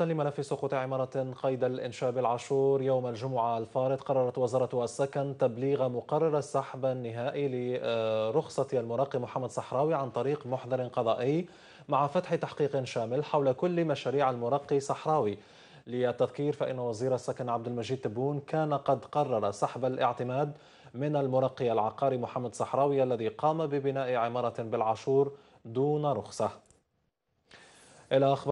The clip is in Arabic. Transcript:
لملف سقوط عمارة قيد الإنشاء بالعاشور يوم الجمعة الفارط قررت وزارة السكن تبليغ مقرر السحب النهائي لرخصة المراقب محمد صحراوي عن طريق محضر قضائي مع فتح تحقيق شامل حول كل مشاريع المرقي صحراوي للتذكير فإن وزير السكن عبد المجيد تبون كان قد قرر سحب الاعتماد من المرقي العقاري محمد صحراوي الذي قام ببناء عمارة بالعاشور دون رخصة إلى أخبار